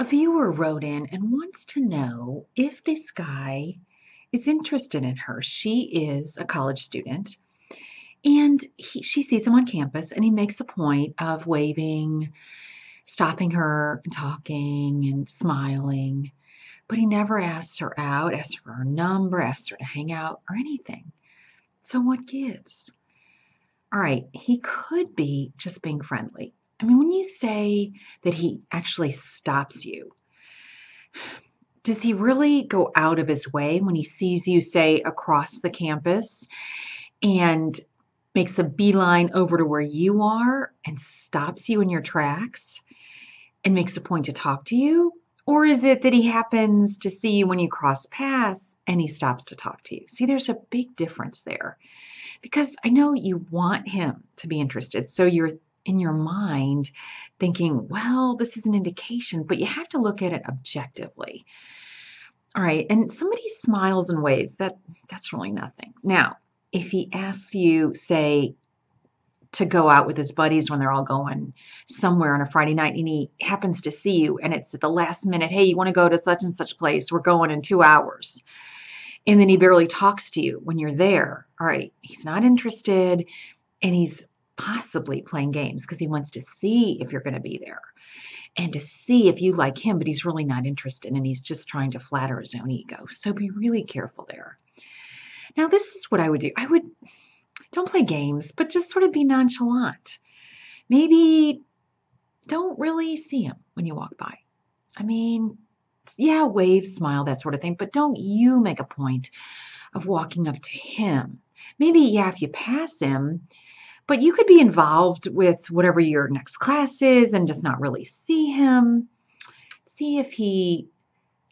A viewer wrote in and wants to know if this guy is interested in her. She is a college student. And he, she sees him on campus, and he makes a point of waving, stopping her, and talking, and smiling. But he never asks her out, asks her her number, asks her to hang out, or anything. So, what gives? All right, he could be just being friendly. I mean, when you say that he actually stops you, does he really go out of his way when he sees you, say, across the campus and makes a beeline over to where you are and stops you in your tracks and makes a point to talk to you? Or is it that he happens to see you when you cross paths and he stops to talk to you? See, there's a big difference there because I know you want him to be interested. So you're in your mind thinking, well, this is an indication, but you have to look at it objectively. All right, and somebody smiles and waves, that that's really nothing. Now, if he asks you, say, to go out with his buddies when they're all going somewhere on a Friday night and he happens to see you and it's at the last minute, hey, you want to go to such and such place? We're going in two hours. And then he barely talks to you when you're there. All right, he's not interested and he's possibly playing games because he wants to see if you're going to be there and to see if you like him, but he's really not interested and he's just trying to flatter his own ego. So be really careful there. Now, this is what I would do I would don't play games, but just sort of be nonchalant. Maybe don't really see him when you walk by. I mean, yeah, wave, smile, that sort of thing, but don't you make a point of walking up to him. Maybe, yeah, if you pass him, but you could be involved with whatever your next class is and just not really see him. See if he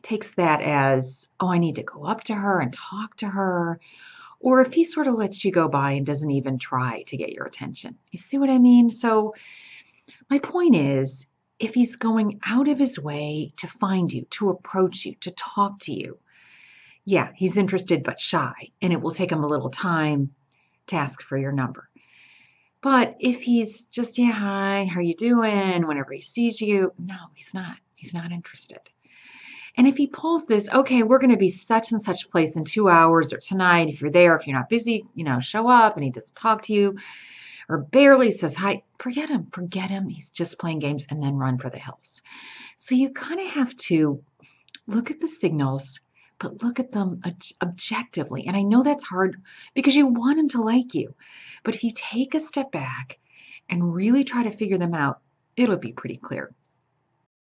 takes that as, oh, I need to go up to her and talk to her. Or if he sort of lets you go by and doesn't even try to get your attention. You see what I mean? So, my point is if he's going out of his way to find you, to approach you, to talk to you, yeah, he's interested but shy, and it will take him a little time to ask for your number. But if he's just, yeah, hi, how are you doing? Whenever he sees you, no, he's not. He's not interested. And if he pulls this, okay, we're going to be such and such place in two hours or tonight. If you're there, if you're not busy, you know, show up and he doesn't talk to you or barely says hi, forget him, forget him. He's just playing games and then run for the hills. So you kind of have to look at the signals but look at them objectively. And I know that's hard because you want them to like you. But if you take a step back and really try to figure them out, it'll be pretty clear.